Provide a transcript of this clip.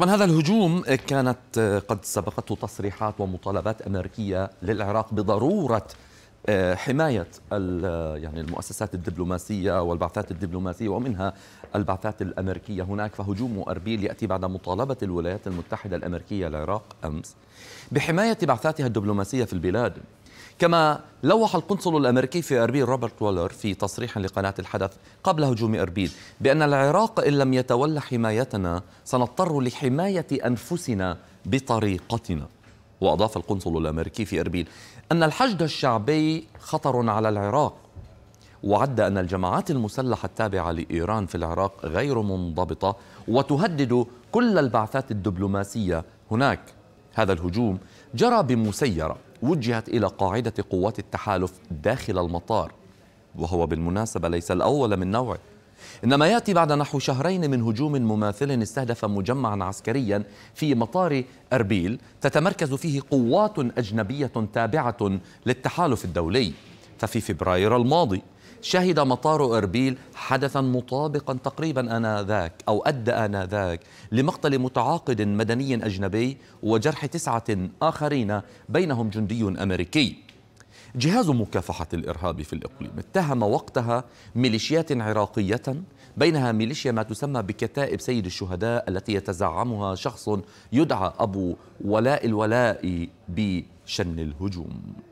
طبعا هذا الهجوم كانت آه، قد سبقته تصريحات ومطالبات امريكيه للعراق بضروره آه، حمايه آه، يعني المؤسسات الدبلوماسيه والبعثات الدبلوماسيه ومنها البعثات الامريكيه هناك فهجوم اربيل ياتي بعد مطالبه الولايات المتحده الامريكيه العراق امس بحمايه بعثاتها الدبلوماسيه في البلاد كما لوح القنصل الامريكي في اربيل روبرت وولر في تصريح لقناه الحدث قبل هجوم اربيل بان العراق ان لم يتولى حمايتنا سنضطر لحمايه انفسنا بطريقتنا واضاف القنصل الامريكي في اربيل ان الحشد الشعبي خطر على العراق وعد ان الجماعات المسلحه التابعه لايران في العراق غير منضبطه وتهدد كل البعثات الدبلوماسيه هناك هذا الهجوم جرى بمسيرة وجهت إلى قاعدة قوات التحالف داخل المطار وهو بالمناسبة ليس الأول من نوعه إنما يأتي بعد نحو شهرين من هجوم مماثل استهدف مجمعا عسكريا في مطار أربيل تتمركز فيه قوات أجنبية تابعة للتحالف الدولي ففي فبراير الماضي شهد مطار اربيل حدثا مطابقا تقريبا انذاك او ادى انذاك لمقتل متعاقد مدني اجنبي وجرح تسعه اخرين بينهم جندي امريكي. جهاز مكافحه الارهاب في الاقليم اتهم وقتها ميليشيات عراقيه بينها ميليشيا ما تسمى بكتائب سيد الشهداء التي يتزعمها شخص يدعى ابو ولاء الولاء بشن الهجوم.